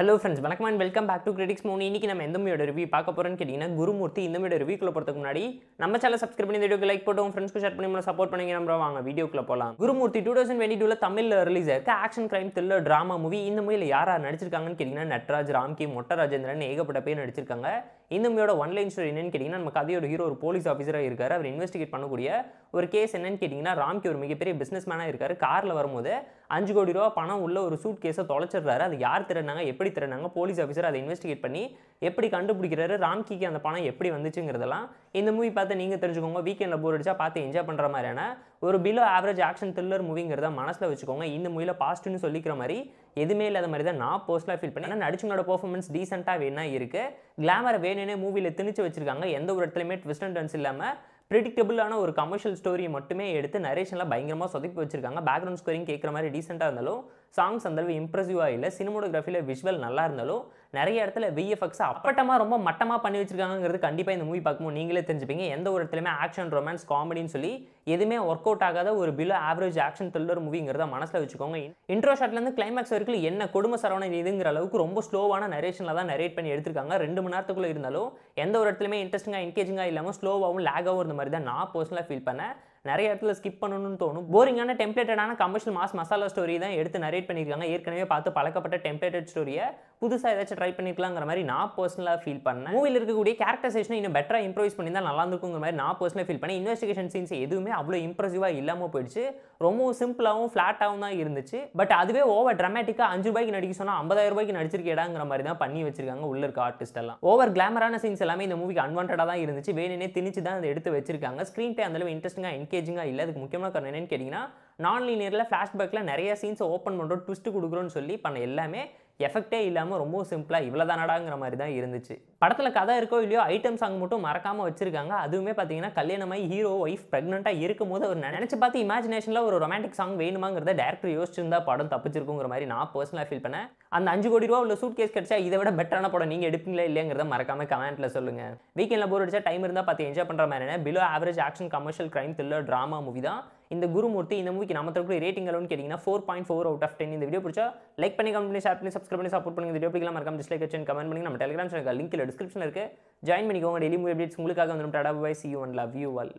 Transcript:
hello friends வணக்கம் and welcome back to critics மூணு இன்றைக்கி நம்ம எந்த மூவியோட ரிவ்யூ பார்க்க போகிறோன்னு கேட்டிங்கன்னா குருமூர்த்தி இந்த மூவியோட ரிவ்யூக்குள்ள போகிறதுக்கு முன்னாடி நம்ம சேனல் சப்ஸ்கிரைப் பண்ணி வீடியோக்கு லைக் போட்டோம் உங்கள் ஃப்ரெண்ட்ஸ்க்கு ஷேர் பண்ணி சப்போர்ட் பண்ணி நம்ம வாங்க வீடியோக்குள்ள போகலாம் குருமூர்த்தி டூ தௌசண்ட் டுவெண்ட்டி டூவில் தமிழில் ரிலீஸ் ஆயிருக்க action crime thriller drama movie இந்த மூவியில் யார் யார் நடிச்சிருக்காங்கன்னு கேட்டிங்கன்னா நட்ராஜ் ராம்கி மொட்ட ராஜேந்திரன் ஏகப்பட்ட பேர் நடிச்சிருக்காங்க இந்த மூவியோட லைன் ஸ்டோரி என்னன்னு கேட்டிங்கன்னா நம்ம கதையோட ஹீரோ ஒரு போலீஸ் ஆஃபீஸராக இருக்கார் அவர் இன்வெஸ்டிகேட் பண்ணக்கூடிய ஒரு கேஸ் என்னன்னு கேட்டிங்கன்னா ராம்கி ஒரு மிகப்பெரிய பிஸ்னஸ் மேனாக இருக்கார் காரில் வரும்போது அஞ்சு கோடி ரூபா பணம் உள்ள ஒரு சூட் கேஸை தொலைச்சிடுறாரு அது யார் திறனாங்க எப்படி திறனாங்க போலீஸ் ஆஃபீஸர் அதை இன்வெஸ்டிகேட் பண்ணி எப்படி கண்டுபிடிக்கிறாரு ராம்கிக்கு அந்த பணம் எப்படி வந்துச்சுங்கிறதெல்லாம் இந்த மூவி பார்த்து நீங்கள் தெரிஞ்சுக்கோங்க வீக்கெண்டில் போர் அடிச்சா பார்த்து என்ஜாய் பண்ணுற மாதிரியான ஒரு பிலோ ஆவரேஜ் ஆக்ஷன் த்ரில்லர் மூவிங்கிறத மனசில் வச்சுக்கோங்க இந்த மூவியில் பாசிட்டிவ்னு சொல்லிக்கிற மாதிரி எதுவுமே இல்லாத மாதிரி தான் நான் போஸ்ட்டாக ஃபீல் பண்ணேன் நடிச்சவங்களோட பர்ஃபார்மன்ஸ் டீசெண்டாக வேணால் இருக்குது கிளாமரை வேணுன்னே மூவியில் திணிச்சு வச்சிருக்காங்க எந்த ஒரு இடத்துலையுமே ட்விஸ்ட் அண்ட் இல்லாமல் ப்ரிடிக்டபிளான ஒரு கமர்ஷியல் ஸ்டோரியை மட்டுமே எடுத்து நரேஷனில் பயங்கரமாக சொதப்பி வச்சிருக்காங்க பேக்ரவுண்ட் ஸ்கோரிங் கேட்குற மாதிரி டீசெண்டாக இருந்தாலும் சாங்ஸ் அந்தளவு இம்ப்ரெசிவாக இல்லை சினிமோடோகிராஃபியில் விஷுவல் நல்லா இருந்தாலும் நிறைய இடத்துல விஎஃப்எக்ஸை அப்பட்டமாக ரொம்ப மட்டமாக பண்ணி வச்சிருக்காங்கிறது கண்டிப்பாக இந்த மூவி பார்க்கும்போது நீங்களே தெரிஞ்சுப்பீங்க எந்த ஒரு இடத்துலையுமே ஆக்ஷன் ரொமான்ஸ் காமெடின்னு சொல்லி எதுவுமே ஒர்க் அவுட் ஆகாத ஒரு பிலோ ஆவரேஜ் ஆக்ஷன் த்ரில்லர் மூவிங்கிறத மனசில் வச்சுக்கோங்க இன்ட்ரோ ஷாட்லேருந்து கிளைமேக்ஸ் வரைக்கும் என்ன கொடும சரவணன் இதுங்கிற அளவுக்கு ரொம்ப ஸ்லோவான நரேஷனில் தான் நரேட் பண்ணி எடுத்திருக்காங்க ரெண்டு மணி நேரத்துக்குள்ளே இருந்தாலும் எந்த ஒரு இடத்துலையுமே இன்ட்ரெஸ்டிங்காக என்கேஜிங்காக இல்லாமல் ஸ்லோவாகவும் லேகாகவும் இருந்த மாதிரி தான் நான் பர்சனலாக ஃபீல் பண்ணேன் நிறைய இடத்துல ஸ்கிப் பண்ணணும்னு தோணும் போரிங்கான டெம்ப்ளேட்டடான கமர்ஷியல் மாஸ் மசாலா ஸ்டோரி தான் எடுத்து நரேட் பண்ணியிருக்காங்க ஏற்கனவே பார்த்து பழக்கப்பட்ட டெம்ப்ளேட்டட் ஸ்டோரியை புதுசாக ஏதாச்சும் ட்ரை பண்ணிக்கலாங்கிற மாதிரி நான் பர்சனலாக ஃபீல் பண்ணேன் மூவியில் இருக்கக்கூடிய கேரக்டரைசேஷனை இன்னும் பெட்டராக இம்ப்ரோவைஸ் பண்ணியிருந்தால் நல்லா இருக்குங்கிற மாதிரி நான் பர்சனலாக ஃபீல் பண்ணேன் இன்வெஸ்டிகேஷன் சீன்ஸ் எதுவுமே அவ்வளோ இம்ப்ரெசிவாக இல்லாமல் போயிடுச்சு ரொம்ப சிம்பிளாகவும் ஃப்ளாட்டாகவும் தான் இருந்துச்சு பட் அதுவே ஓவர் ட்ராமேட்டிக்காக அஞ்சு ரூபாய்க்கு நடிக்க சொன்னால் ஐம்பதாயிரம் ரூபாய்க்கு நடிச்சிருக்கேடாங்கிற மாதிரி தான் பண்ணி வச்சிருக்காங்க உள்ள இருக்க ஆர்டிஸ்ட் எல்லாம் ஓவர் கிளாமரான சீன்ஸ் எல்லாமே இந்த மூவிக்கு அன்வான்டாக தான் இருந்துச்சு வேணுனே திணிச்சு தான் அதை எடுத்து வச்சிருக்காங்க ஸ்க்ரீன் பே அந்தளவு இன்ட்ரெஸ்டிங்காக என்கேஜிங்காக இல்லை அதுக்கு முக்கியமான காரணம் என்னன்னு கேட்டிங்கன்னா நான் லீனியரில் ஃப்ளாஷ்பேக்கில் நிறைய சீன்ஸ் ஓப்பன் பண்ணுறோம் ட்விஸ்ட்டு கொடுக்குறோன்னு சொல்லி பண்ண எல்லாமே எஃபெக்டே இல்லாமல் ரொம்ப சிம்பிளாக இவ்வளோ தானடாங்கிற மாதிரி தான் இருந்துச்சு படத்தில் கதை இருக்கோ இல்லையோ ஐட்டம் சாங் மட்டும் மறக்காமல் வச்சிருக்காங்க அதுவுமே பார்த்தீங்கன்னா கல்யாணமாய் ஹீரோ ஒய்ஃப் ப்ரெக்னெண்ட்டாக இருக்கும் போது அவர் நினச்சி பார்த்து இமேஜினேஷனில் ஒரு ரொமான்டிக் சாங் வேணுமாங்கிறத டேரக்டர் யோசிச்சிருந்தா படம் தப்பிச்சிருக்குங்கிற மாதிரி நான் பர்சனலாக ஃபீல் பண்ணேன் அந்த அஞ்சு கோடி ரூபா உள்ள சூட் கேஸ் கிடச்சா இதை விட பெட்டரான படம் நீங்கள் எடுப்பீங்களா இல்லையாங்கிறத மறக்காமல் கமெண்ட்டில் சொல்லுங்கள் வீக்கெண்டில் போர் அடிச்சா டைம் இருந்தால் பார்த்து என்ஜாய் பண்ணுற மாதிரி below average action commercial crime thriller drama movie தான் இந்த குருமூர்த்தி இந்த மூவிக்கு நம்ம தரக்கூடிய ரேட்டிங் அளவுன்னு கேட்டிங்கன்னா four point four out of ten இந்த வீடியோ பிடிச்சா லைக் பண்ணி கமெண்ட் பண்ணி ஷேர் பண்ணி சப்ஸ்கிரைப் பண்ணி சப்போர்ட் பண்ணுங்க வீடியோ பிடிக்கலாம் மறக்காம டிஸ்லைக் வச்சு கமெண்ட் பண்ணி நம்ம டெலிகிராம் சேனல் லிங்க்கில் டிஸ்கிரிப்ஷனில் இருக்குது ஜாயின் பண்ணிக்கோங்க டெய்லி மூவி அப்டேட்ஸ் உங்களுக்காக நம்ம tata bye see you and love you வல்